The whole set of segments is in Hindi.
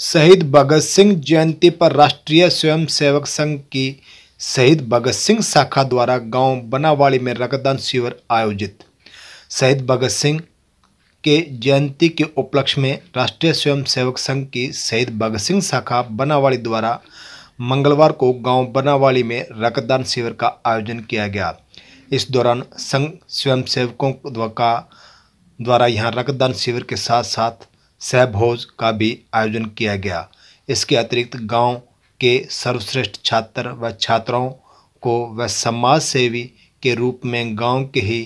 शहीद भगत सिंह जयंती पर राष्ट्रीय स्वयंसेवक संघ की शहीद भगत सिंह शाखा द्वारा गांव बनावाड़ी में रक्तदान शिविर आयोजित शहीद भगत सिंह के जयंती के उपलक्ष्य में राष्ट्रीय स्वयंसेवक संघ की शहीद भगत सिंह शाखा बनावाड़ी द्वारा मंगलवार को गांव बनावाड़ी में रक्तदान शिविर का आयोजन किया गया इस दौरान संघ स्वयंसेवकों का द्वारा यहां रक्तदान शिविर के साथ साथ सहभोज का भी आयोजन किया गया इसके अतिरिक्त गांव के सर्वश्रेष्ठ छात्र व छात्राओं को व समाज सेवी के रूप में गांव के ही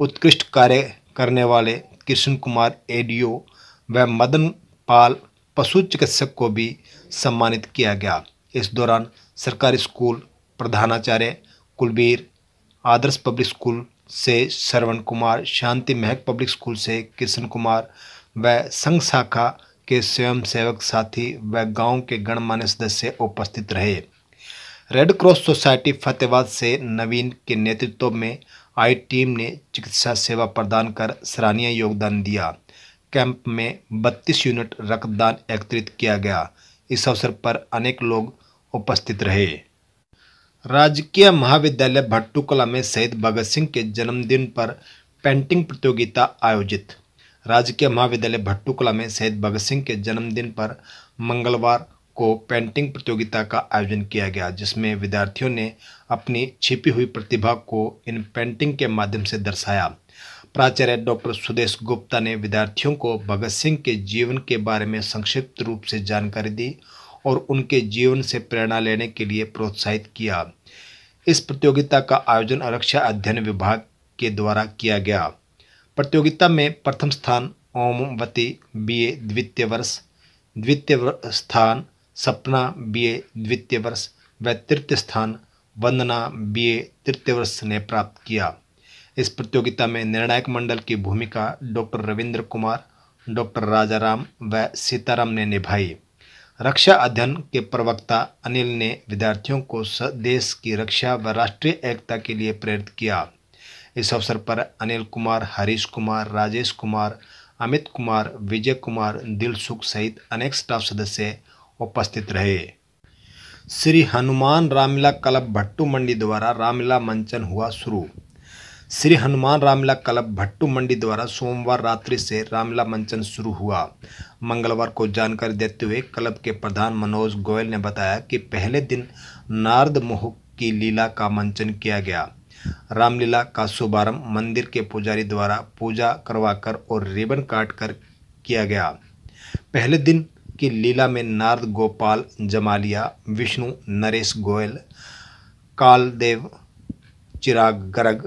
उत्कृष्ट कार्य करने वाले कृष्ण कुमार एडियो व मदन पाल पशु चिकित्सक को भी सम्मानित किया गया इस दौरान सरकारी स्कूल प्रधानाचार्य कुलबीर आदर्श पब्लिक स्कूल से श्रवण कुमार शांति महक पब्लिक स्कूल से कृष्ण कुमार व संघ शाखा के स्वयंसेवक साथी व गांव के गणमान्य सदस्य उपस्थित रहे रेड क्रॉस सोसाइटी फतेहबाद से नवीन के नेतृत्व में आई टीम ने चिकित्सा सेवा प्रदान कर सराहनीय योगदान दिया कैंप में 32 यूनिट रक्तदान एकत्रित किया गया इस अवसर पर अनेक लोग उपस्थित रहे राजकीय महाविद्यालय भट्टूकला में शहीद भगत सिंह के जन्मदिन पर पेंटिंग प्रतियोगिता आयोजित राजकीय महाविद्यालय भट्टूकला में शहीद भगत सिंह के जन्मदिन पर मंगलवार को पेंटिंग प्रतियोगिता का आयोजन किया गया जिसमें विद्यार्थियों ने अपनी छिपी हुई प्रतिभा को इन पेंटिंग के माध्यम से दर्शाया प्राचार्य डॉक्टर सुदेश गुप्ता ने विद्यार्थियों को भगत सिंह के जीवन के बारे में संक्षिप्त रूप से जानकारी दी और उनके जीवन से प्रेरणा लेने के लिए प्रोत्साहित किया इस प्रतियोगिता का आयोजन आरक्षा अध्ययन विभाग के द्वारा किया गया प्रतियोगिता में प्रथम स्थान ओमवती बीए द्वितीय वर्ष द्वितीय स्थान सपना बीए द्वितीय वर्ष व तृतीय स्थान वंदना बीए तृतीय वर्ष ने प्राप्त किया इस प्रतियोगिता में निर्णायक मंडल की भूमिका डॉक्टर रविंद्र कुमार डॉक्टर राजाराम व सीताराम ने निभाई रक्षा अध्ययन के प्रवक्ता अनिल ने विद्यार्थियों को देश की रक्षा व राष्ट्रीय एकता के लिए प्रेरित किया इस अवसर पर अनिल कुमार हरीश कुमार राजेश कुमार अमित कुमार विजय कुमार दिलसुख सहित अनेक स्टाफ सदस्य उपस्थित रहे श्री हनुमान रामलीला क्लब भट्टू मंडी द्वारा रामलीला मंचन हुआ शुरू श्री हनुमान रामलीला क्लब भट्टू मंडी द्वारा सोमवार रात्रि से रामलीला मंचन शुरू हुआ मंगलवार को जानकारी देते हुए क्लब के प्रधान मनोज गोयल ने बताया कि पहले दिन नारद मोह की लीला का मंचन किया गया रामलीला का शुभारंभ मंदिर के पुजारी द्वारा पूजा करवाकर और रिबन काट कर किया गया पहले दिन की लीला में नारद गोपाल जमालिया विष्णु नरेश गोयल कालदेव चिराग गर्ग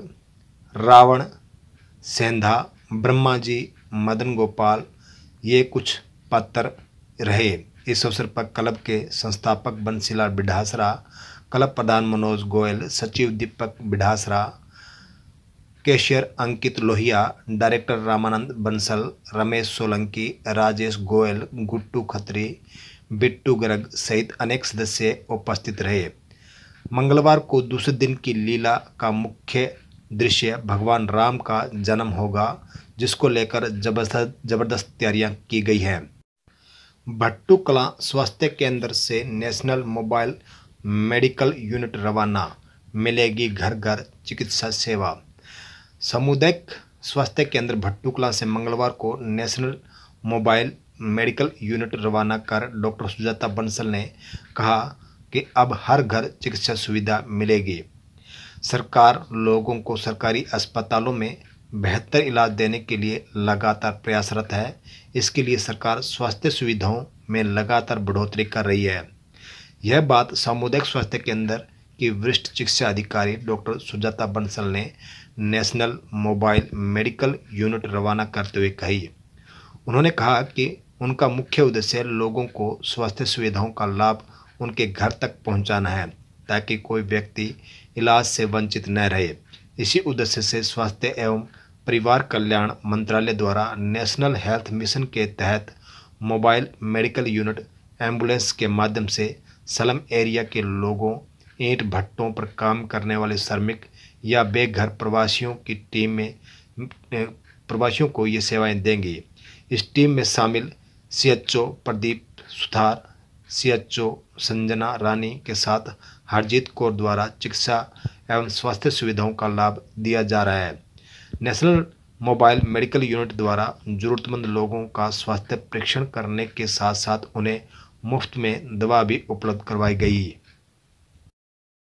रावण सेंधा ब्रह्मा जी मदन गोपाल ये कुछ पात्र रहे इस अवसर पर क्लब के संस्थापक बंसीलाल बिढासरा क्लब प्रधान मनोज गोयल सचिव दीपक बिढासरा कैशियर अंकित लोहिया डायरेक्टर रामानंद बंसल रमेश सोलंकी राजेश गोयल गुट्टू खत्री बिट्टू गर्ग सहित अनेक सदस्य उपस्थित रहे मंगलवार को दूसरे दिन की लीला का मुख्य दृश्य भगवान राम का जन्म होगा जिसको लेकर जबरदस्त जबरदस्त तैयारियां की गई हैं भट्टू कला स्वास्थ्य केंद्र से नेशनल मोबाइल मेडिकल यूनिट रवाना मिलेगी घर घर चिकित्सा सेवा सामुदायिक स्वास्थ्य केंद्र भट्टूकला से मंगलवार को नेशनल मोबाइल मेडिकल यूनिट रवाना कर डॉक्टर सुजाता बंसल ने कहा कि अब हर घर चिकित्सा सुविधा मिलेगी सरकार लोगों को सरकारी अस्पतालों में बेहतर इलाज देने के लिए लगातार प्रयासरत है इसके लिए सरकार स्वास्थ्य सुविधाओं में लगातार बढ़ोतरी कर रही है यह बात सामुदायिक स्वास्थ्य केंद्र की वरिष्ठ चिकित्सा अधिकारी डॉक्टर सुजाता बंसल ने नेशनल मोबाइल मेडिकल यूनिट रवाना करते हुए कही उन्होंने कहा कि उनका मुख्य उद्देश्य लोगों को स्वास्थ्य सुविधाओं का लाभ उनके घर तक पहुंचाना है ताकि कोई व्यक्ति इलाज से वंचित न रहे इसी उद्देश्य से स्वास्थ्य एवं परिवार कल्याण मंत्रालय द्वारा नेशनल हेल्थ मिशन के तहत मोबाइल मेडिकल यूनिट एम्बुलेंस के माध्यम से सलम एरिया के लोगों ईंट भट्टों पर काम करने वाले श्रमिक या बेघर प्रवासियों की टीम में प्रवासियों को ये सेवाएं देंगी इस टीम में शामिल ओ प्रदीप सुथार ओ संजना रानी के साथ हरजीत कौर द्वारा चिकित्सा एवं स्वास्थ्य सुविधाओं का लाभ दिया जा रहा है नेशनल मोबाइल मेडिकल यूनिट द्वारा जरूरतमंद लोगों का स्वास्थ्य परीक्षण करने के साथ साथ उन्हें मुफ्त में दवा भी उपलब्ध करवाई गई